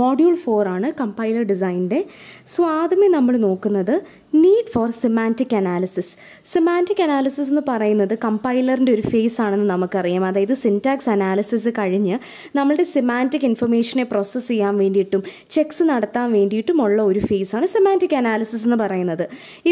Module four ആണ് compiler ഡിസൈനിൻ്റെ so ആദ്യമേ നമ്മൾ നോക്കുന്നത് need for semantic analysis semantic analysis എന്ന് പറയുന്നത് കമ്പൈലറിൻ്റെ ഒരു ഫേസ് ആണെന്ന് നമുക്കറിയാം അതായത് സിൻറ്റാക്സ് അനാലിസിസ് കഴിഞ്ഞ് നമ്മളുടെ സിമാൻറ്റിക് ഇൻഫർമേഷനെ പ്രോസസ്സ് ചെയ്യാൻ വേണ്ടിയിട്ടും ചെക്സ് നടത്താൻ വേണ്ടിയിട്ടുമുള്ള ഒരു ഒരു ഫേസാണ് സിമാൻറ്റിക് അനാലിസിസ് എന്ന് പറയുന്നത്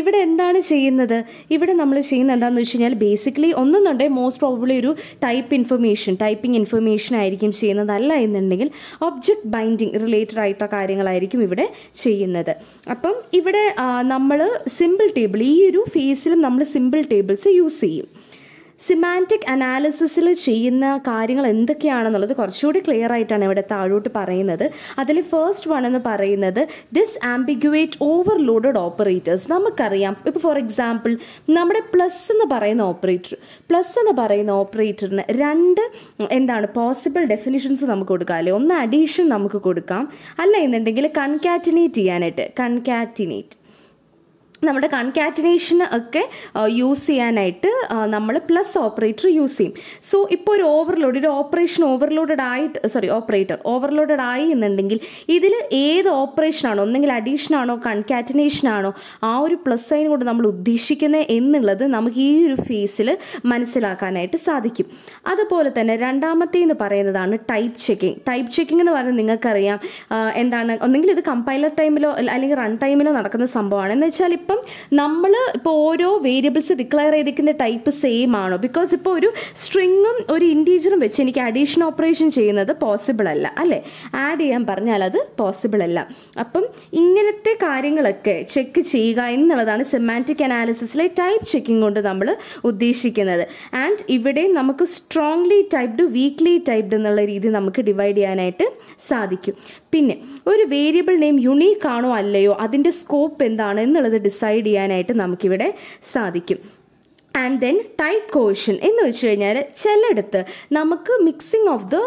ഇവിടെ എന്താണ് ചെയ്യുന്നത് ഇവിടെ നമ്മൾ ചെയ്യുന്നത് എന്താണെന്ന് വെച്ച് കഴിഞ്ഞാൽ ബേസിക്കലി ഒന്നുന്നുണ്ടെങ്കിൽ മോസ്റ്റ് പ്രോബ്ലി ഒരു ടൈപ്പ് ഇൻഫർമേഷൻ ടൈപ്പിംഗ് ഇൻഫർമേഷൻ ആയിരിക്കും ചെയ്യുന്നതല്ല എന്നുണ്ടെങ്കിൽ ഒബ്ജക്റ്റ് ബൈൻഡിങ് റിലേറ്റഡ് ആയിട്ടുള്ള കാര്യങ്ങളായിരിക്കും ഇവിടെ ചെയ്യുന്നത് അപ്പം ഇവിടെ നമ്മൾ സിമ്പിൾ ടേബിൾ ഈ ഒരു ഫേസിലും നമ്മൾ സിമ്പിൾ ടേബിൾസ് യൂസ് ചെയ്യും സിമാൻറ്റിക് അനാലിസിസിൽ ചെയ്യുന്ന കാര്യങ്ങൾ എന്തൊക്കെയാണെന്നുള്ളത് കുറച്ചുകൂടി ക്ലിയർ ആയിട്ടാണ് ഇവിടെ താഴോട്ട് പറയുന്നത് അതിൽ ഫസ്റ്റ് വൺ എന്ന് പറയുന്നത് ഡിസ് ആംബിഗ്വേറ്റ് ഓവർലോഡഡ് ഓപ്പറേറ്റേഴ്സ് നമുക്കറിയാം ഇപ്പോൾ ഫോർ എക്സാമ്പിൾ നമ്മുടെ പ്ലസ് എന്ന് പറയുന്ന ഓപ്പറേറ്റർ പ്ലസ് എന്ന് പറയുന്ന ഓപ്പറേറ്ററിന് രണ്ട് എന്താണ് പോസിബിൾ ഡെഫിനിഷൻസ് നമുക്ക് കൊടുക്കാം അല്ലേ ഒന്ന് അഡീഷൻ നമുക്ക് കൊടുക്കാം അല്ല എന്നുണ്ടെങ്കിൽ കൺകാറ്റിനേറ്റ് ചെയ്യാനായിട്ട് കൺകാറ്റിനേറ്റ് നമ്മുടെ കൺകാറ്റനേഷന് ഒക്കെ യൂസ് ചെയ്യാനായിട്ട് നമ്മൾ പ്ലസ് ഓപ്പറേറ്റർ യൂസ് ചെയ്യും സോ ഇപ്പോൾ ഒരു ഓവർലോഡ് ഒരു ഓപ്പറേഷൻ ഓവർലോഡഡ് ആയിട്ട് സോറി ഓപ്പറേറ്റർ ഓവർലോഡഡ് ആയി എന്നുണ്ടെങ്കിൽ ഇതിൽ ഏത് ആണോ ഒന്നെങ്കിൽ അഡീഷൻ ആണോ കൺകാറ്റിനേഷൻ ആണോ ആ ഒരു പ്ലസ് സൈൻ കൊണ്ട് നമ്മൾ ഉദ്ദേശിക്കുന്നത് എന്നുള്ളത് നമുക്ക് ഈ ഒരു ഫേസിൽ മനസ്സിലാക്കാനായിട്ട് സാധിക്കും അതുപോലെ തന്നെ രണ്ടാമത്തേന്ന് പറയുന്നതാണ് ടൈപ്പ് ചെക്കിങ് ടൈപ്പ് ചെക്കിംഗ് എന്ന് പറഞ്ഞാൽ നിങ്ങൾക്കറിയാം എന്താണ് ഒന്നെങ്കിൽ ഇത് കമ്പൈലർ ടൈമിലോ അല്ലെങ്കിൽ റൺ ടൈമിലോ നടക്കുന്ന സംഭവമാണ് എന്ന് വെച്ചാൽ ഇപ്പം ഇപ്പം നമ്മൾ ഇപ്പോൾ ഓരോ വേരിയബിൾസ് ഡിക്ലെയർ ചെയ്തിരിക്കുന്ന ടൈപ്പ് സെയിം ആണോ ബിക്കോസ് ഇപ്പോൾ ഒരു സ്ട്രിങ്ങും ഒരു ഇൻഡീജറും വെച്ച് എനിക്ക് അഡീഷൻ ഓപ്പറേഷൻ ചെയ്യുന്നത് പോസിബിൾ അല്ല അല്ലേ ആഡ് ചെയ്യാൻ പറഞ്ഞാൽ അത് പോസിബിൾ അല്ല അപ്പം ഇങ്ങനത്തെ കാര്യങ്ങളൊക്കെ ചെക്ക് ചെയ്യുക എന്നുള്ളതാണ് സെമാൻറ്റിക് അനാലിസിസിലെ ടൈപ്പ് ചെക്കിംഗ് കൊണ്ട് നമ്മൾ ഉദ്ദേശിക്കുന്നത് ആൻഡ് ഇവിടെ നമുക്ക് സ്ട്രോങ്ലി ടൈപ്ഡ് വീക്ക്ലി ടൈപ്ഡ് എന്നുള്ള രീതി നമുക്ക് ഡിവൈഡ് ചെയ്യാനായിട്ട് സാധിക്കും പിന്നെ ഒരു വേരിയബിൾ നെയിം യുണീക്ക് ആണോ അല്ലയോ അതിൻ്റെ സ്കോപ്പ് എന്താണ് എന്നുള്ളത് ഡിസ് ഡിസൈഡ് ചെയ്യാനായിട്ട് നമുക്കിവിടെ സാധിക്കും ആൻഡ് ദെൻ ടൈപ്പ് കോഷൻ എന്ന് വെച്ച് കഴിഞ്ഞാൽ ചിലയിടത്ത് നമുക്ക് mixing of the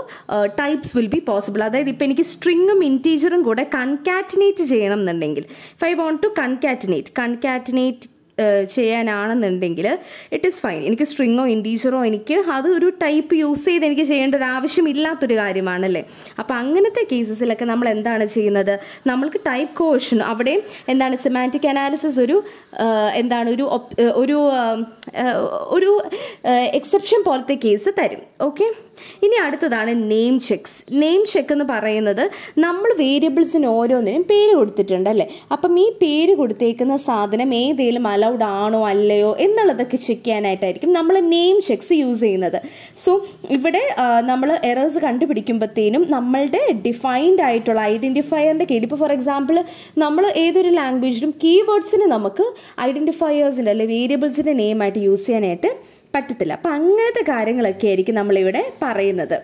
types will be possible അതായത് ഇപ്പം എനിക്ക് സ്ട്രിങ്ങും ഇൻറ്റീജറും കൂടെ കൺകാറ്റിനേറ്റ് ചെയ്യണം എന്നുണ്ടെങ്കിൽ if I want to concatenate concatenate ചെയ്യാനാണെന്നുണ്ടെങ്കിൽ ഇറ്റ് ഈസ് ഫൈൻ എനിക്ക് സ്ട്രിങ്ങോ ഇൻഡീജറോ എനിക്ക് അത് ഒരു ടൈപ്പ് യൂസ് ചെയ്ത് എനിക്ക് ചെയ്യേണ്ട ഒരു ആവശ്യമില്ലാത്തൊരു കാര്യമാണല്ലേ അപ്പം അങ്ങനത്തെ കേസസിലൊക്കെ നമ്മൾ എന്താണ് ചെയ്യുന്നത് നമ്മൾക്ക് ടൈപ്പ് കോഷൻ അവിടെ എന്താണ് സിമാറ്റിക് അനാലിസിസ് ഒരു എന്താണ് ഒരു ഒരു ഒരു എക്സെപ്ഷൻ പോലത്തെ കേസ് തരും ഓക്കെ ഇനി അടുത്തതാണ് നെയിം ചെക്സ് നെയിം ചെക്ക് എന്ന് പറയുന്നത് നമ്മൾ വേരിയബിൾസിന് ഓരോന്നിനും പേര് കൊടുത്തിട്ടുണ്ട് അല്ലേ അപ്പം ഈ പേര് കൊടുത്തേക്കുന്ന സാധനം ഏതെങ്കിലും അലൗഡ് ആണോ അല്ലയോ എന്നുള്ളതൊക്കെ ചെക്ക് ചെയ്യാനായിട്ടായിരിക്കും നമ്മൾ നെയിം ചെക്സ് യൂസ് ചെയ്യുന്നത് സോ ഇവിടെ നമ്മൾ എറേഴ്സ് കണ്ടുപിടിക്കുമ്പോഴത്തേനും നമ്മളുടെ ഡിഫൈൻഡ് ആയിട്ടുള്ള ഐഡൻറ്റിഫയറിൻ്റെ കീഴിൽ ഇപ്പോൾ ഫോർ എക്സാമ്പിൾ നമ്മൾ ഏതൊരു ലാംഗ്വേജിലും കീവേഡ്സിന് നമുക്ക് ഐഡൻറ്റിഫയേഴ്സിൻ്റെ അല്ലെങ്കിൽ വേരിയബിൾസിൻ്റെ നെയിമായിട്ട് യൂസ് ചെയ്യാനായിട്ട് പറ്റത്തില്ല അപ്പം അങ്ങനത്തെ കാര്യങ്ങളൊക്കെ ആയിരിക്കും നമ്മളിവിടെ പറയുന്നത്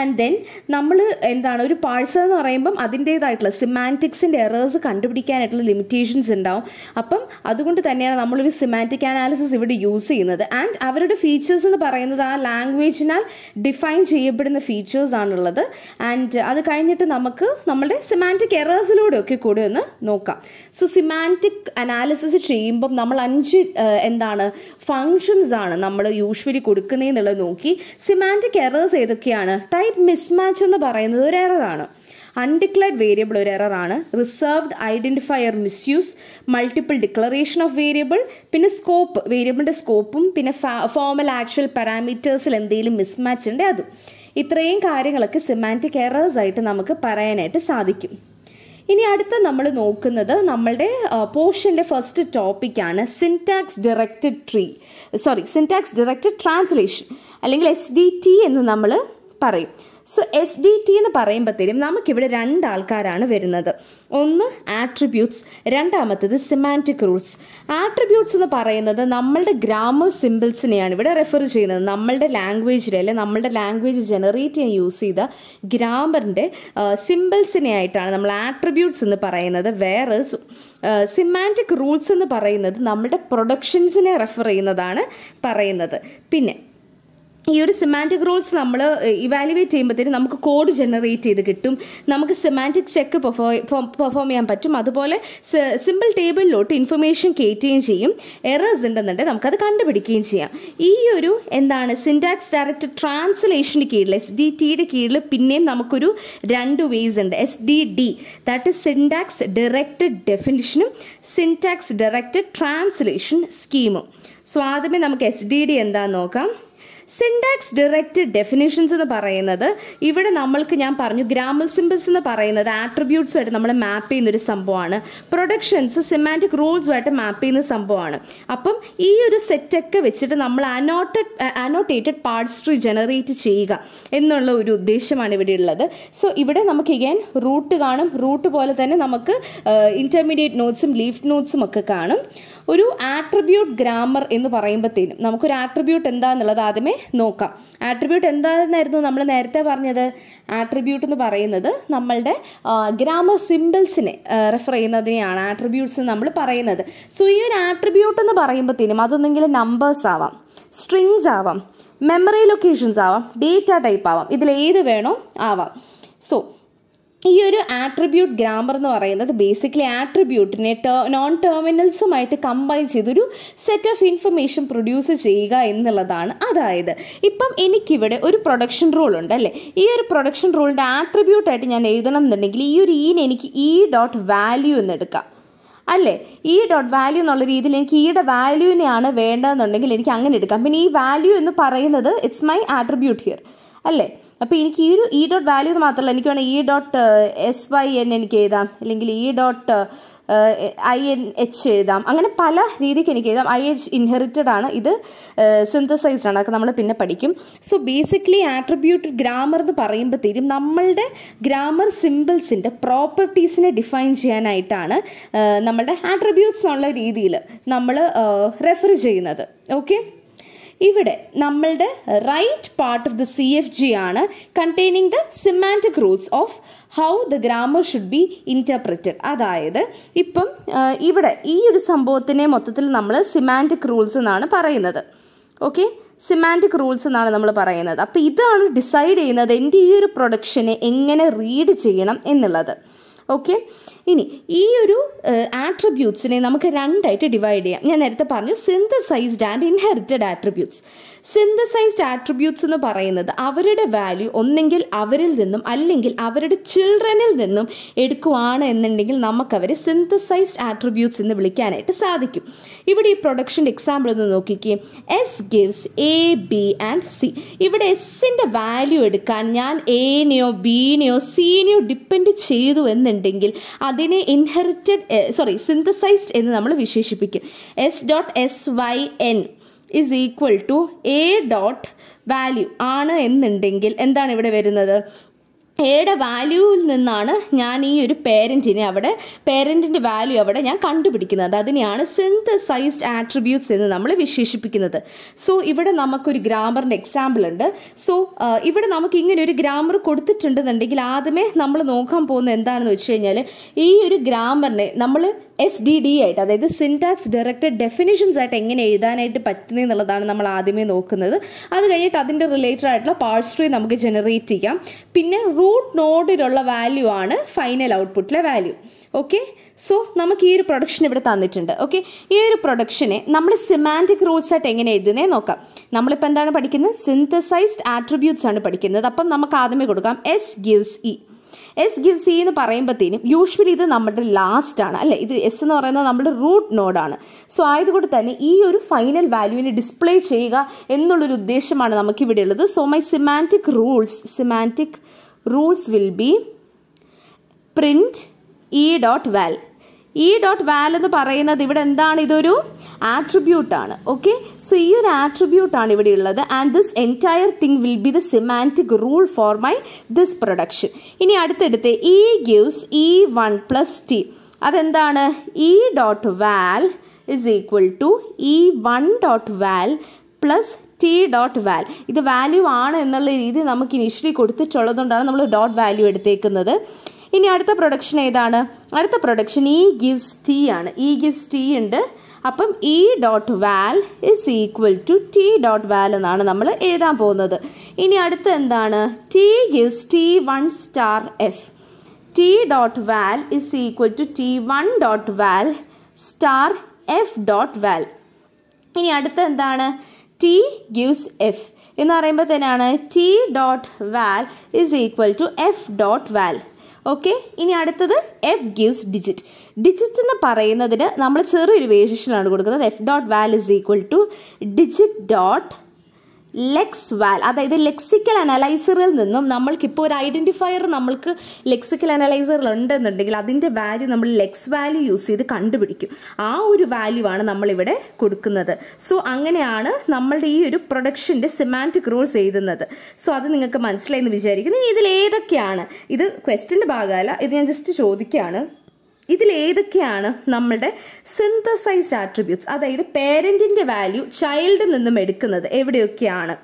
ആൻഡ് ദെൻ നമ്മൾ എന്താണ് ഒരു പാഴ്സൽ എന്ന് പറയുമ്പം അതിൻ്റേതായിട്ടുള്ള സിമാൻറ്റിക്സിൻ്റെ എറേഴ്സ് കണ്ടുപിടിക്കാനായിട്ടുള്ള ലിമിറ്റേഷൻസ് ഉണ്ടാവും അപ്പം അതുകൊണ്ട് തന്നെയാണ് നമ്മളൊരു സിമാൻറ്റിക് അനാലിസിസ് ഇവിടെ യൂസ് ചെയ്യുന്നത് ആൻഡ് അവരുടെ ഫീച്ചേഴ്സ് എന്ന് പറയുന്നത് ആ ലാംഗ്വേജിനാൽ ഡിഫൈൻ ചെയ്യപ്പെടുന്ന ഫീച്ചേഴ്സ് ആണുള്ളത് ആൻഡ് അത് കഴിഞ്ഞിട്ട് നമുക്ക് നമ്മുടെ സിമാൻറ്റിക് എറേഴ്സിലൂടെ ഒക്കെ കൂടെ ഒന്ന് നോക്കാം സോ സിമാൻറ്റിക് അനാലിസിസ് ചെയ്യുമ്പം നമ്മൾ അഞ്ച് എന്താണ് ഫങ്ഷൻസ് ആണ് നമ്മൾ യൂഷ്വലി കൊടുക്കുന്നതെന്നുള്ളത് നോക്കി സിമാൻറ്റിക് എറേഴ്സ് ഏതൊക്കെയാണ് ടൈപ്പ് മിസ്മാച്ച് എന്ന് പറയുന്നത് ഒരു എററാണ് അൺഡിക്ലേർഡ് വേരിയബിൾ ഒരു എററാണ് reserved identifier misuse multiple declaration of variable പിന്നെ സ്കോപ്പ് വേരിയബിളിൻ്റെ സ്കോപ്പും പിന്നെ ഫോമൽ ആക്ച്വൽ പാരാമീറ്റേഴ്സിൽ എന്തെങ്കിലും മിസ്മാച്ച് ഉണ്ട് അതും ഇത്രയും കാര്യങ്ങളൊക്കെ സിമാൻറ്റിക് എറേഴ്സ് ആയിട്ട് നമുക്ക് പറയാനായിട്ട് സാധിക്കും ഇനി അടുത്ത നമ്മൾ നോക്കുന്നത് നമ്മളുടെ പോർഷൻ്റെ ഫസ്റ്റ് ടോപ്പിക്കാണ് syntax directed tree sorry syntax directed translation അല്ലെങ്കിൽ എസ് ഡി ടി എന്ന് നമ്മൾ പറയും സോ എസ് ഡി ടി എന്ന് പറയുമ്പോഴത്തേനും നമുക്കിവിടെ രണ്ട് ആൾക്കാരാണ് വരുന്നത് ഒന്ന് ആട്രിബ്യൂട്ട്സ് രണ്ടാമത്തേത് സിമാൻറ്റിക് റൂൾസ് ആട്രിബ്യൂട്ട്സ് എന്ന് പറയുന്നത് നമ്മളുടെ ഗ്രാമർ സിമ്പിൾസിനെയാണ് ഇവിടെ റെഫർ ചെയ്യുന്നത് നമ്മളുടെ ലാംഗ്വേജിൽ അല്ലെങ്കിൽ നമ്മളുടെ ലാംഗ്വേജ് ജനറേറ്റ് ചെയ്യാൻ യൂസ് ചെയ്ത ഗ്രാമറിൻ്റെ സിമ്പിൾസിനെ ആയിട്ടാണ് നമ്മൾ ആട്രിബ്യൂട്ട്സ് എന്ന് പറയുന്നത് വേറെ സിമാൻറ്റിക് റൂൾസ് എന്ന് പറയുന്നത് നമ്മുടെ പ്രൊഡക്ഷൻസിനെ റെഫർ ചെയ്യുന്നതാണ് പറയുന്നത് പിന്നെ ഈ ഒരു സെമാൻറ്റിക് റോൾസ് നമ്മൾ ഇവാലുവേറ്റ് ചെയ്യുമ്പോഴത്തേന് നമുക്ക് കോഡ് ജനറേറ്റ് ചെയ്ത് കിട്ടും നമുക്ക് സെമാൻറ്റിക് ചെക്ക് പെർഫോം പെർഫോം ചെയ്യാൻ പറ്റും അതുപോലെ സിമ്പിൾ ടേബിളിലോട്ട് ഇൻഫർമേഷൻ കയറ്റുകയും ചെയ്യും എറേഴ്സ് ഉണ്ടെന്നുണ്ടെങ്കിൽ നമുക്കത് കണ്ടുപിടിക്കുകയും ചെയ്യാം ഈ ഒരു എന്താണ് സിൻറ്റാക്സ് ഡയറക്റ്റ് ട്രാൻസ്ലേഷൻ്റെ കീഴിൽ എസ് ഡി ടിയുടെ കീഴിൽ പിന്നെയും നമുക്കൊരു രണ്ട് വേസ് ഉണ്ട് S D D that is syntax direct ഡെഫിനിഷനും സിൻറ്റാക്സ് ഡയറക്റ്റ് ട്രാൻസ്ലേഷൻ സ്കീമും സോ ആദ്യമേ നമുക്ക് എസ് ഡി ഡി എന്താണെന്ന് നോക്കാം സിൻഡാക്സ് ഡിറക്റ്റ് ഡെഫിനേഷൻസ് എന്ന് പറയുന്നത് ഇവിടെ നമ്മൾക്ക് ഞാൻ പറഞ്ഞു ഗ്രാമൽ സിമ്പിൾസ് എന്ന് പറയുന്നത് ആട്രിബ്യൂട്ട്സുമായിട്ട് നമ്മൾ മാപ്പ് ചെയ്യുന്ന ഒരു സംഭവമാണ് പ്രൊഡക്ഷൻസ് സിമാൻറ്റിക് റൂൾസുമായിട്ട് മാപ്പ് ചെയ്യുന്ന സംഭവമാണ് അപ്പം ഈ ഒരു സെറ്റൊക്കെ വെച്ചിട്ട് നമ്മൾ annotated annotated parse tree generate ചെയ്യുക എന്നുള്ള ഒരു ഉദ്ദേശമാണ് ഇവിടെ ഉള്ളത് സോ ഇവിടെ നമുക്ക് ഇഗൈൻ റൂട്ട് കാണും റൂട്ട് പോലെ തന്നെ നമുക്ക് ഇൻ്റർമീഡിയറ്റ് നോട്ട്സും ലീഫ് നോട്ട്സും ഒക്കെ കാണും ഒരു ആട്രിബ്യൂട്ട് ഗ്രാമർ എന്ന് പറയുമ്പോഴത്തേനും നമുക്കൊരു ആട്രിബ്യൂട്ട് എന്താണെന്നുള്ളത് ആദ്യമേ നോക്കാം ആട്രിബ്യൂട്ട് എന്താണെന്നായിരുന്നു നമ്മൾ നേരത്തെ പറഞ്ഞത് ആട്രിബ്യൂട്ട് എന്ന് പറയുന്നത് നമ്മളുടെ ഗ്രാമർ സിമ്പിൾസിനെ റെഫർ ചെയ്യുന്നതിനെയാണ് ആട്രിബ്യൂട്ട്സ് നമ്മൾ പറയുന്നത് സോ ഈ ഒരു ആട്രിബ്യൂട്ട് എന്ന് പറയുമ്പോഴത്തേനും അതൊന്നെങ്കിലും നമ്പേഴ്സ് ആവാം സ്ട്രിങ്സ് ആവാം മെമ്മറി ലൊക്കേഷൻസ് ആവാം ഡേറ്റ ടൈപ്പ് ആവാം ഇതിൽ ഏത് വേണോ ആവാം സോ ഈ ഒരു ആട്രിബ്യൂട്ട് ഗ്രാമർ എന്ന് പറയുന്നത് ബേസിക്കലി ആട്രിബ്യൂട്ടിനെ ടേ നോൺ ടെർമിനൽസുമായിട്ട് കമ്പൈൻ ചെയ്തൊരു സെറ്റ് ഓഫ് ഇൻഫർമേഷൻ പ്രൊഡ്യൂസ് ചെയ്യുക എന്നുള്ളതാണ് അതായത് ഇപ്പം എനിക്കിവിടെ ഒരു പ്രൊഡക്ഷൻ റൂൾ ഉണ്ട് അല്ലേ ഈ ഒരു പ്രൊഡക്ഷൻ റൂളിൻ്റെ ആട്രിബ്യൂട്ടായിട്ട് ഞാൻ എഴുതണം എന്നുണ്ടെങ്കിൽ ഈ ഒരു ഈന് e എനിക്ക് ഇ ഡോട്ട് വാല്യൂ എന്ന് എടുക്കാം അല്ലേ ഈ ഡോട്ട് വാല്യൂ എന്നുള്ള രീതിയിൽ എനിക്ക് ഈയുടെ e വാല്യൂവിനെയാണ് വേണ്ടതെന്നുണ്ടെങ്കിൽ എനിക്ക് അങ്ങനെ എടുക്കാം പിന്നെ ഈ വാല്യൂ എന്ന് പറയുന്നത് ഇറ്റ്സ് മൈ ആട്രിബ്യൂട്ട് ഹിയർ അല്ലേ അപ്പോൾ എനിക്ക് ഈ ഒരു ഇ e ഡോട്ട് വാല്യൂ മാത്രമല്ല എനിക്ക് വേണം E dot S Y N എനിക്ക് എഴുതാം അല്ലെങ്കിൽ E dot I N H എഴുതാം അങ്ങനെ പല രീതിക്ക് എനിക്ക് എഴുതാം ഐ എച്ച് ഇൻഹെറിറ്റഡ് ആണ് ഇത് സിന്തസൈസ്ഡ് ആണ് അതൊക്കെ നമ്മൾ പിന്നെ പഠിക്കും സോ ബേസിക്കലി ആട്രിബ്യൂട്ട് ഗ്രാമർ എന്ന് പറയുമ്പോഴത്തേക്കും നമ്മളുടെ ഗ്രാമർ സിമ്പിൾസിൻ്റെ പ്രോപ്പർട്ടീസിനെ ഡിഫൈൻ ചെയ്യാനായിട്ടാണ് നമ്മളുടെ ആട്രിബ്യൂട്ട്സ് എന്നുള്ള രീതിയിൽ നമ്മൾ റെഫർ ചെയ്യുന്നത് ഓക്കെ ഇവിടെ നമ്മളുടെ right part of the C F G ആണ് containing the semantic rules of how the grammar should be interpreted അതായത് ഇപ്പം ഇവിടെ ഈ ഒരു സംഭവത്തിനെ മൊത്തത്തിൽ നമ്മൾ സിമാൻറ്റിക് റൂൾസ് എന്നാണ് പറയുന്നത് ഓക്കെ സിമാൻറ്റിക് റൂൾസ് എന്നാണ് നമ്മൾ പറയുന്നത് അപ്പം ഇതാണ് ഡിസൈഡ് ചെയ്യുന്നത് എൻ്റെ ഈ ഒരു പ്രൊഡക്ഷനെ എങ്ങനെ റീഡ് ചെയ്യണം എന്നുള്ളത് ഓക്കെ ഇനി ഈ ഒരു ആട്രിബ്യൂട്ട്സിനെ നമുക്ക് രണ്ടായിട്ട് ഡിവൈഡ് ചെയ്യാം ഞാൻ നേരത്തെ പറഞ്ഞു synthesized and inherited attributes synthesized attributes എന്ന് പറയുന്നത് അവരുടെ വാല്യൂ ഒന്നെങ്കിൽ അവരിൽ നിന്നും അല്ലെങ്കിൽ അവരുടെ ചിൽഡ്രനിൽ നിന്നും എടുക്കുവാണ് എന്നുണ്ടെങ്കിൽ നമുക്കവരെ സിന്തസൈസ്ഡ് ആട്രിബ്യൂട്ട്സ് എന്ന് വിളിക്കാനായിട്ട് സാധിക്കും ഇവിടെ ഈ പ്രൊഡക്ഷൻ്റെ എക്സാമ്പിൾ ഒന്ന് നോക്കിക്കേ S gives A B and C ഇവിടെ എസിൻ്റെ വാല്യൂ എടുക്കാൻ ഞാൻ എനെയോ ബീനെയോ സീനെയോ ഡിപ്പെൻഡ് ചെയ്തു എന്നുണ്ടെങ്കിൽ അതിനെ ഇൻഹെറിറ്റഡ് സോറി സിന്തസൈസ്ഡ് എന്ന് നമ്മൾ വിശേഷിപ്പിക്കും S dot S Y N is equal to A dot value ആണ് എന്നുണ്ടെങ്കിൽ എന്താണ് ഇവിടെ വരുന്നത് എയുടെ വാല്യൂവിൽ നിന്നാണ് ഞാൻ ഈ ഒരു പേരൻറ്റിനെ അവിടെ പേരൻറ്റിൻ്റെ വാല്യൂ അവിടെ ഞാൻ കണ്ടുപിടിക്കുന്നത് അതിനെയാണ് സിന്തസൈസ്ഡ് ആട്രിബ്യൂട്ട്സ് എന്ന് നമ്മൾ വിശേഷിപ്പിക്കുന്നത് സോ ഇവിടെ നമുക്കൊരു ഗ്രാമറിൻ്റെ എക്സാമ്പിൾ ഉണ്ട് സോ ഇവിടെ നമുക്ക് ഇങ്ങനെ ഒരു ഗ്രാമർ കൊടുത്തിട്ടുണ്ടെന്നുണ്ടെങ്കിൽ ആദ്യമേ നമ്മൾ നോക്കാൻ പോകുന്നത് എന്താണെന്ന് വെച്ച് കഴിഞ്ഞാൽ ഈ ഒരു ഗ്രാമറിനെ നമ്മൾ എസ് ഡി ഡി ആയിട്ട് അതായത് സിൻടാക്സ് ഡയറക്റ്റഡ് ഡെഫിനിഷൻസ് ആയിട്ട് എങ്ങനെ എഴുതാനായിട്ട് പറ്റുന്നത് എന്നുള്ളതാണ് നമ്മൾ ആദ്യമേ നോക്കുന്നത് അത് കഴിഞ്ഞിട്ട് അതിൻ്റെ റിലേറ്റഡ് ആയിട്ടുള്ള പാർട്സ് ട്രീ നമുക്ക് ജനറേറ്റ് ചെയ്യാം പിന്നെ റൂട്ട് നോഡിലുള്ള വാല്യൂ ആണ് ഫൈനൽ ഔട്ട്പുട്ടിലെ വാല്യൂ ഓക്കെ സോ നമുക്ക് ഈ ഒരു പ്രൊഡക്ഷൻ ഇവിടെ തന്നിട്ടുണ്ട് ഓക്കെ ഈ ഒരു പ്രൊഡക്ഷനെ നമ്മൾ സിമാൻറ്റിക് റൂൾസ് ആയിട്ട് എങ്ങനെ എഴുതുന്നേ നോക്കാം നമ്മളിപ്പോൾ എന്താണ് പഠിക്കുന്നത് സിന്തസൈസ്ഡ് ആട്രിബ്യൂട്ട്സ് ആണ് പഠിക്കുന്നത് അപ്പം നമുക്ക് ആദ്യമേ കൊടുക്കാം S gives E S give C എന്ന് പറയുമ്പോഴത്തേനും യൂഷ്വലി ഇത് നമ്മുടെ ലാസ്റ്റ് ആണ് അല്ലേ ഇത് എസ് എന്ന് പറയുന്നത് നമ്മുടെ റൂട്ട് നോഡാണ് സോ ആയതുകൊണ്ട് തന്നെ ഈ ഒരു ഫൈനൽ വാല്യൂവിനെ ഡിസ്പ്ലേ ചെയ്യുക എന്നുള്ളൊരു ഉദ്ദേശമാണ് നമുക്ക് ഇവിടെ ഉള്ളത് so my semantic rules semantic rules will be print E dot val E dot val എന്ന് പറയുന്നത് ഇവിടെ എന്താണ് ഇതൊരു ആട്രിബ്യൂട്ടാണ് ഓക്കെ സോ ഈ ഒരു ആട്രിബ്യൂട്ടാണ് ഇവിടെ ഉള്ളത് and this entire thing will be the semantic rule for my this production ഇനി അടുത്തെടുത്ത് E e gives E e one plus T അതെന്താണ് E dot val is equal to E one dot val plus T dot val ഇത് value ആണ് എന്നുള്ള രീതി നമുക്ക് initially കൊടുത്തിട്ടുള്ളതുകൊണ്ടാണ് നമ്മൾ dot value എടുത്തേക്കുന്നത് ഇനി അടുത്ത പ്രൊഡക്ഷൻ ഏതാണ് അടുത്ത പ്രൊഡക്ഷൻ ഇ ഗിവ്സ് ടി ആണ് ഇ ഗിവ്സ് ടി ഉണ്ട് അപ്പം E dot val is equal to T dot val എന്നാണ് നമ്മൾ എഴുതാൻ പോകുന്നത് ഇനി അടുത്ത എന്താണ് T gives T one star F T dot val is equal to T one dot val star F dot val ഇനി അടുത്ത എന്താണ് ടി ഗിവ്സ് എഫ് എന്ന് പറയുമ്പോൾ തന്നെയാണ് T dot val is equal to F dot val okay ഇനി അടുത്തത് F gives digit digit എന്ന് പറയുന്നതിന് നമ്മൾ ചെറിയൊരു വേരിയേഷനാണ് കൊടുക്കുന്നത് F dot val is equal to digit dot lex val അതായത് ലെക്സിക്കൽ അനലൈസറിൽ നിന്നും നമ്മൾക്കിപ്പോൾ ഒരു ഐഡൻറ്റിഫയർ നമ്മൾക്ക് ലെക്സിക്കൽ അനലൈസറിൽ ഉണ്ടെന്നുണ്ടെങ്കിൽ അതിൻ്റെ വാല്യൂ നമ്മൾ ലെക്സ് വാല്യൂ യൂസ് ചെയ്ത് കണ്ടുപിടിക്കും ആ ഒരു വാല്യൂ ആണ് നമ്മളിവിടെ കൊടുക്കുന്നത് സോ അങ്ങനെയാണ് നമ്മളുടെ ഈ ഒരു പ്രൊഡക്ഷൻ്റെ സിമാൻറ്റിക് റൂൾസ് എഴുതുന്നത് സോ അത് നിങ്ങൾക്ക് മനസ്സിലായി എന്ന് വിചാരിക്കുന്നു ഇനി ഇതിലേതൊക്കെയാണ് ഏതൊക്കെയാണ് ഇത് ക്വസ്റ്റിൻ്റെ ഭാഗമല്ല ഇത് ഞാൻ ജസ്റ്റ് ചോദിക്കുകയാണ് ഇതിലേതൊക്കെയാണ് നമ്മളുടെ സിന്തസൈസ്ഡ് ആട്രിബ്യൂട്ട്സ് അതായത് പേരൻറ്റിൻ്റെ വാല്യൂ ചൈൽഡിൽ നിന്നും എടുക്കുന്നത് എവിടെയൊക്കെയാണ്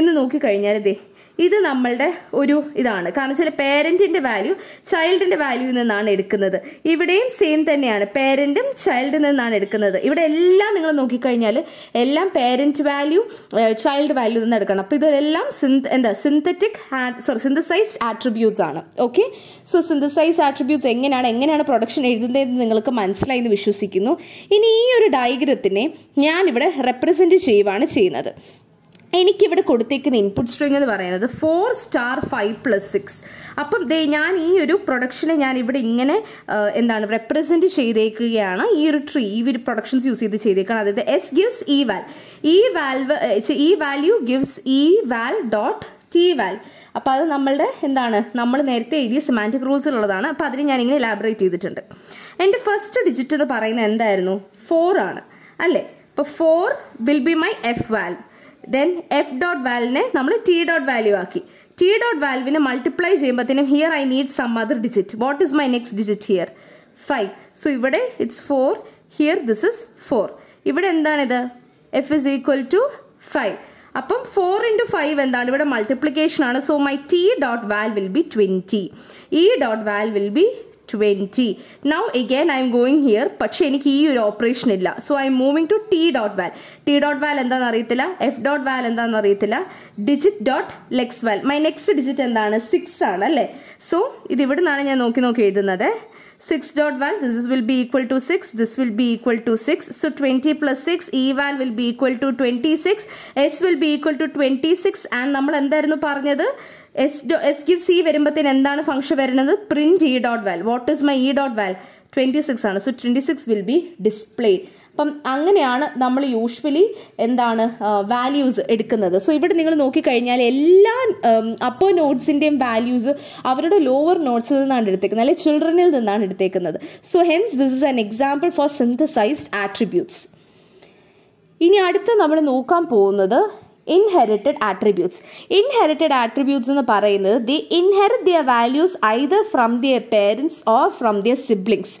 എന്ന് നോക്കിക്കഴിഞ്ഞാൽ ഇതേ ഇത് നമ്മളുടെ ഒരു ഇതാണ് കാരണം വെച്ചാൽ പേരൻറ്റിൻ്റെ വാല്യൂ ചൈൽഡിൻ്റെ വാല്യൂ നിന്നാണ് എടുക്കുന്നത് ഇവിടെയും സെയിം തന്നെയാണ് പേരൻറ്റും ചൈൽഡിൽ നിന്നാണ് എടുക്കുന്നത് ഇവിടെ എല്ലാം നിങ്ങൾ നോക്കിക്കഴിഞ്ഞാൽ എല്ലാം പേരൻറ്റ് വാല്യൂ ചൈൽഡ് വാല്യൂ നിന്ന് എടുക്കണം അപ്പോൾ ഇതെല്ലാം എന്താ സിന്തറ്റിക് സോറി സിന്തസൈസ്ഡ് ആട്രിബ്യൂട്ട്സ് ആണ് ഓക്കെ സോ സിന്തസൈസ് ആട്രിബ്യൂട്ട്സ് എങ്ങനെയാണ് എങ്ങനെയാണ് പ്രൊഡക്ഷൻ എഴുതുന്നതെന്ന് നിങ്ങൾക്ക് മനസ്സിലായി എന്ന് വിശ്വസിക്കുന്നു ഇനി ഈ ഒരു ഡയഗ്രത്തിനെ ഞാനിവിടെ റെപ്രസെൻറ്റ് ചെയ്യുവാണ് ചെയ്യുന്നത് എനിക്കിവിടെ കൊടുത്തേക്കുന്ന ഇൻപുട്ട് സ്ട്രിങ് എന്ന് പറയുന്നത് four star five plus six അപ്പം ദേ ഞാൻ ഈ ഒരു പ്രൊഡക്ഷനെ ഞാൻ ഇവിടെ ഇങ്ങനെ എന്താണ് റെപ്രസെൻറ്റ് ചെയ്തേക്കുകയാണ് ഈ ഒരു ട്രീ ഈ ഒരു പ്രൊഡക്ഷൻസ് യൂസ് ചെയ്ത് ചെയ്തേക്കുകയാണ് അതായത് S gives E val E val ഈ value gives E val dot T val അപ്പോൾ അത് നമ്മളുടെ എന്താണ് നമ്മൾ നേരത്തെ എഴുതിയ സിമാൻറ്റിക് റൂൾസിലുള്ളതാണ് അപ്പോൾ അതിന് ഇങ്ങനെ ലാബറേറ്റ് ചെയ്തിട്ടുണ്ട് എൻ്റെ ഫസ്റ്റ് ഡിജിറ്റ് എന്ന് പറയുന്നത് എന്തായിരുന്നു ഫോർ ആണ് അല്ലേ അപ്പോൾ four will be my F val then F dot വാലിനെ നമ്മൾ ടി ഡോട്ട് വാല്യൂ ആക്കി ടി ഡോട്ട് വാൽവിനെ മൾട്ടിപ്ലൈ ചെയ്യുമ്പോഴത്തേനും here I need some other digit what is my next digit here five so ഇവിടെ it's four here this is four ഇവിടെ എന്താണിത് F is equal to five അപ്പം four into five എന്താണ് ഇവിടെ multiplication ആണ് so my T dot val will be twenty E dot val will be twenty now again I'm going here പക്ഷേ എനിക്ക് ഈ ഒരു ഓപ്പറേഷൻ ഇല്ല so I'm moving to T dot val T dot val എന്താണെന്ന് അറിയത്തില്ല F dot val എന്താണെന്ന് അറിയത്തില്ല digit dot lex val my next digit എന്താണ് സിക്സ് ആണ് അല്ലേ സോ ഇത് ഇവിടെ നിന്നാണ് ഞാൻ നോക്കി നോക്കി എഴുതുന്നത് six dot val this will be equal to six this will be equal to six so twenty plus six E val will be equal to twenty six S will be equal to twenty six and നമ്മൾ എന്തായിരുന്നു പറഞ്ഞത് S ഡോ S Q C വരുമ്പോഴത്തേന് എന്താണ് function വരുന്നത് print E dot val what is my E dot val twenty six ആണ് so twenty six will be display അപ്പം അങ്ങനെയാണ് നമ്മൾ യൂഷ്വലി എന്താണ് വാല്യൂസ് എടുക്കുന്നത് സോ ഇവിടെ നിങ്ങൾ നോക്കിക്കഴിഞ്ഞാൽ എല്ലാ അപ്പർ നോട്ട്സിൻ്റെയും വാല്യൂസ് അവരുടെ ലോവർ നോട്ട്സിൽ നിന്നാണ് എടുത്തേക്കുന്നത് അല്ലെങ്കിൽ ചിൽഡ്രനിൽ നിന്നാണ് എടുത്തേക്കുന്നത് so hence this is an example for synthesized attributes ഇനി അടുത്ത് നമ്മൾ നോക്കാൻ പോകുന്നത് ഇൻഹെറിറ്റഡ് ആട്രിബ്യൂട്ട്സ് ഇൻഹെറിറ്റഡ് ആട്രിബ്യൂട്ട്സ് എന്ന് പറയുന്നത് the inherit their values either from their parents or from their siblings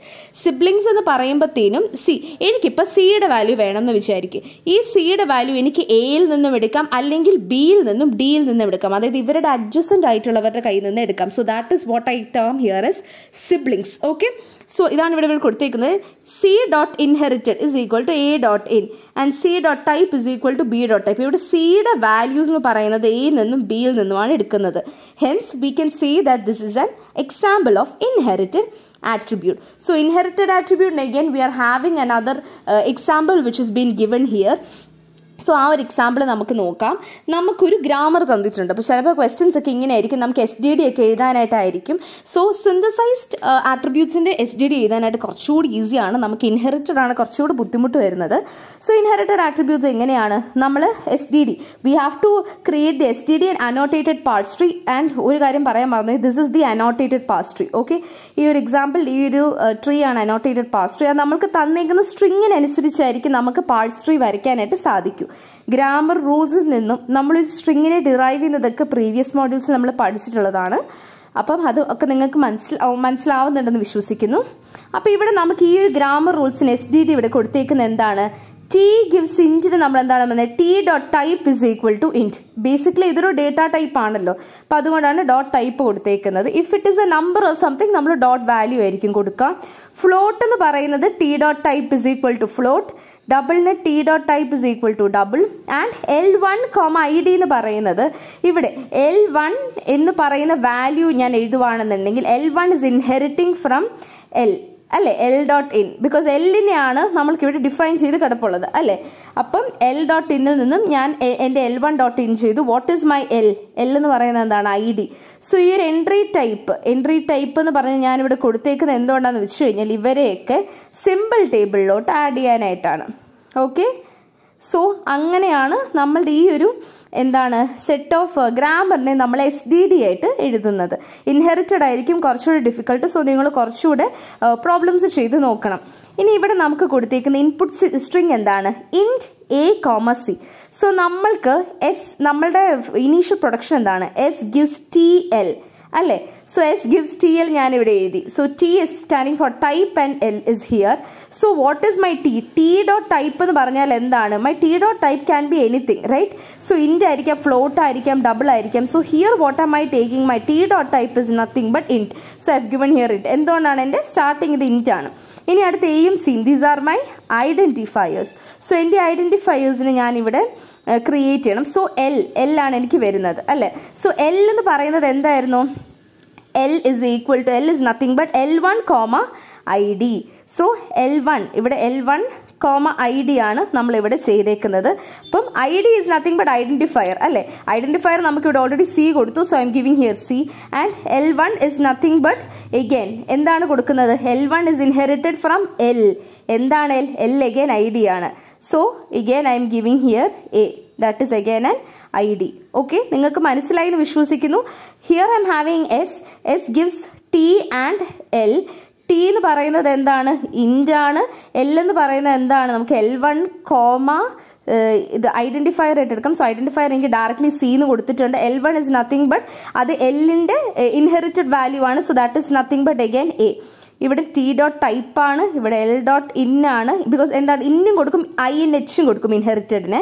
siblings എന്ന് പറയുമ്പോഴത്തേനും സി എനിക്കിപ്പോൾ സിയുടെ വാല്യൂ വേണമെന്ന് വിചാരിക്കും ഈ സിയുടെ വാല്യൂ എനിക്ക് എയിൽ നിന്നും എടുക്കാം അല്ലെങ്കിൽ ബിയിൽ നിന്നും ഡിയിൽ നിന്നും എടുക്കാം അതായത് ഇവരുടെ അഡ്ജസ്റ്റൻ്റ് ആയിട്ടുള്ളവരുടെ കയ്യിൽ നിന്ന് എടുക്കാം so that is what I term here is siblings okay so ഇതാണ് ഇവിടെ ഇവിടെ കൊടുത്തേക്കുന്നത് C dot inherited is equal to A dot in and C dot type is equal to B dot type ഇവിടെ സിയുടെ values എന്ന് പറയുന്നത് എയിൽ നിന്നും ബിയിൽ നിന്നുമാണ് എടുക്കുന്നത് hence we can see that this is an example of inherited attribute so inherited attribute again we are having an other example which is been given here so ആ ഒരു എക്സാമ്പിൾ നമുക്ക് നോക്കാം നമുക്കൊരു ഗ്രാമർ തന്നിട്ടുണ്ട് അപ്പോൾ ചിലപ്പോൾ ക്വസ്റ്റ്യൻസ് ഒക്കെ ഇങ്ങനെ ആയിരിക്കും നമുക്ക് എസ് ഡി ഡി ഒക്കെ എഴുതാനായിട്ടായിരിക്കും സോ സിന്തസൈസ്ഡ് ആട്രിബ്യൂട്ട്സിൻ്റെ എസ് ഡി ഡി എഴുതാനായിട്ട് കുറച്ചുകൂടി ഈസിയാണ് നമുക്ക് ഇൻഹെറിറ്റഡ് ആണ് കുറച്ചുകൂടി ബുദ്ധിമുട്ട് വരുന്നത് സോ ഇൻഹെറിറ്റഡ് ആട്രിബ്യൂട്ട്സ് എങ്ങനെയാണ് നമ്മൾ S D D we have to create the S D D and annotated parse tree ആൻഡ് ഒരു കാര്യം പറയാൻ മറന്നു this is the annotated parse tree okay ഈ ഒരു എക്സാമ്പിൾ ഈ ഒരു ട്രീ uh, ആണ് അനോട്ടേറ്റഡ് പാസ്ട്രി അത് നമുക്ക് തന്നേക്കുന്ന സ്ട്രിങ്ങിനനുസരിച്ചായിരിക്കും നമുക്ക് പാസ്ട്രി വരയ്ക്കാനായിട്ട് സാധിക്കും ഗ്രാമർ റൂൾസിൽ നിന്നും നമ്മൾ ഒരു സ്ട്രിങ്ങിനെ ഡിറൈവ് ചെയ്യുന്നതൊക്കെ പ്രീവിയസ് മോഡ്യൂൾസ് നമ്മൾ പഠിച്ചിട്ടുള്ളതാണ് അപ്പം അത് ഒക്കെ നിങ്ങൾക്ക് മനസ്സിലാവും മനസ്സിലാവുന്നുണ്ടെന്ന് വിശ്വസിക്കുന്നു അപ്പം ഇവിടെ നമുക്ക് ഈ ഒരു ഗ്രാമർ റൂൾസിന് എസ് ഡി ഡി ഇവിടെ കൊടുത്തേക്കുന്ന എന്താണ് ടി ഗിവ്സ് ഇൻറ്റിന് നമ്മൾ എന്താണ് പറയുന്നത് T dot type is equal to int basically ഇതൊരു ഡേറ്റ ടൈപ്പ് ആണല്ലോ അപ്പം അതുകൊണ്ടാണ് ഡോട്ട് ടൈപ്പ് കൊടുത്തേക്കുന്നത് if it is a number or something നമ്മൾ ഡോട്ട് വാല്യൂ ആയിരിക്കും കൊടുക്കുക ഫ്ലോട്ട് എന്ന് പറയുന്നത് T dot type is equal to float double next T dot type is equal to double and L one comma I D എന്ന് പറയുന്നത് ഇവിടെ L one എന്ന് പറയുന്ന വാല്യൂ ഞാൻ എഴുതുവാണെന്നുണ്ടെങ്കിൽ L one is inheriting from L അല്ലേ L dot in because എല്ലിനെയാണ് ഇവിടെ ഡിഫൈൻ ചെയ്ത് കിടപ്പുള്ളത് അല്ലേ അപ്പം എൽ ഡോട്ട് ഇന്നിൽ നിന്നും ഞാൻ എൻ്റെ എൽ വൺ ഡോട്ട് ഇൻ ചെയ്തു what is my L L എന്ന് പറയുന്നത് എന്താണ് ഐ ഡി സോ ഈ ഒരു എൻട്രി ടൈപ്പ് എൻട്രി ടൈപ്പ് എന്ന് പറഞ്ഞ് ഞാനിവിടെ കൊടുത്തേക്കുന്നത് എന്തുകൊണ്ടാണെന്ന് വെച്ച് കഴിഞ്ഞാൽ ഇവരെയൊക്കെ സിമ്പിൾ ടേബിളിലോട്ട് ആഡ് ചെയ്യാനായിട്ടാണ് ഓക്കെ സോ അങ്ങനെയാണ് നമ്മളുടെ ഈ ഒരു എന്താണ് സെറ്റ് ഓഫ് ഗ്രാമറിനെ നമ്മൾ എസ് ഡി ഡി ആയിട്ട് എഴുതുന്നത് ഇൻഹെറിറ്റഡ് ആയിരിക്കും കുറച്ചുകൂടി ഡിഫിക്കൾട്ട് സോ നിങ്ങൾ കുറച്ചുകൂടെ പ്രോബ്ലംസ് uh, ചെയ്ത് നോക്കണം ഇനി ഇവിടെ നമുക്ക് കൊടുത്തേക്കുന്ന ഇൻപുട്ട് സ്ട്രിങ് എന്താണ് int A comma C so നമ്മൾക്ക് എസ് നമ്മളുടെ ഇനീഷ്യൽ പ്രൊഡക്ഷൻ എന്താണ് എസ് ഗിവ്സ് ടി എൽ അല്ലേ so S gives T L ഞാനിവിടെ എഴുതി so T is standing for type and L is here so what is my T T dot type എന്ന് പറഞ്ഞാൽ എന്താണ് my T dot type can be anything right so int ആയിരിക്കാം float ആയിരിക്കാം double ആയിരിക്കാം so here what are my taking my T dot type is nothing but int so I have given here it എന്തുകൊണ്ടാണ് എൻ്റെ starting ഇത് int ആണ് ഇനി അടുത്ത എയും seem these are my identifiers so എൻ്റെ ഐഡൻറ്റിഫയേഴ്സിന് ഞാനിവിടെ ക്രിയേറ്റ് ചെയ്യണം സോ എൽ എൽ ആണ് എനിക്ക് വരുന്നത് അല്ലേ സോ എൽ എന്ന് പറയുന്നത് എന്തായിരുന്നു L is equal to L is nothing but L one comma I D so L one ഇവിടെ L one comma I D ആണ് നമ്മളിവിടെ ചെയ്തേക്കുന്നത് അപ്പം I D is nothing but identifier അല്ലേ ഐഡൻറ്റിഫയർ നമുക്ക് ഇവിടെ ഓൾറെഡി സി കൊടുത്തു so I'm giving here C and L one is nothing but again എന്താണ് കൊടുക്കുന്നത് L one is inherited from L എന്താണ് L L again I D ആണ് So again I am giving here A. That is again an ID. Okay. നിങ്ങൾക്ക് മനസ്സിലായി എന്ന് വിശ്വസിക്കുന്നു here I'm having S S gives T and L T എന്ന് പറയുന്നത് എന്താണ് ഇൻഡ് ആണ് എൽ എന്ന് പറയുന്നത് എന്താണ് നമുക്ക് എൽ വൺ കോമ ഇത് ഐഡൻറ്റിഫയർ ആയിട്ട് എടുക്കാം സോ ഐഡൻറ്റിഫയർ എനിക്ക് ഡയറക്ട്ലി സി എന്ന് കൊടുത്തിട്ടുണ്ട് L one is nothing but അത് എല്ലിൻ്റെ ഇൻഹെറിറ്റഡ് വാല്യൂ ആണ് so that is nothing but again A ഇവിടെ ടി ഡോട്ട് ടൈപ്പ് ആണ് ഇവിടെ എൽ ഡോട്ട് ഇൻ ആണ് ബിക്കോസ് എന്താണ് ഇന്നും കൊടുക്കും ഐ എൻ എച്ചും കൊടുക്കും ഇൻഹെറിറ്റഡിന്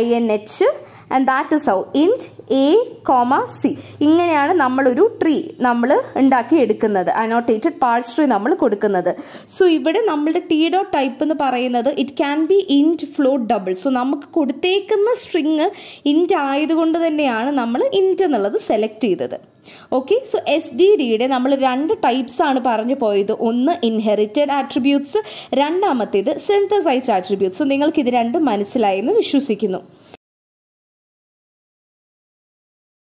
I N H and that is ഔ ഇൻറ്റ് എ കോമ സി ഇങ്ങനെയാണ് നമ്മളൊരു ട്രീ നമ്മൾ ഉണ്ടാക്കി എടുക്കുന്നത് അനോട്ടേറ്റഡ് പാർട്സ് ട്രീ നമ്മൾ കൊടുക്കുന്നത് സോ ഇവിടെ നമ്മളുടെ ടി ഡോട്ട് ടൈപ്പ് എന്ന് പറയുന്നത് it can be int float double so നമുക്ക് കൊടുത്തേക്കുന്ന സ്ട്രിങ് ഇൻറ്റ് ആയതുകൊണ്ട് തന്നെയാണ് നമ്മൾ ഇൻറ്റ് എന്നുള്ളത് സെലക്ട് ചെയ്തത് ഓക്കെ സോ എസ് ഡി ഡിയുടെ നമ്മൾ രണ്ട് ടൈപ്സ് ആണ് പറഞ്ഞു പോയത് ഒന്ന് ഇൻഹെറിറ്റഡ് ആട്രിബ്യൂട്ട്സ് രണ്ടാമത്തേത് സെൻതസൈസ്ഡ് ആട്രിബ്യൂട്ട്സ് നിങ്ങൾക്ക് ഇത് രണ്ടും മനസ്സിലായെന്ന് വിശ്വസിക്കുന്നു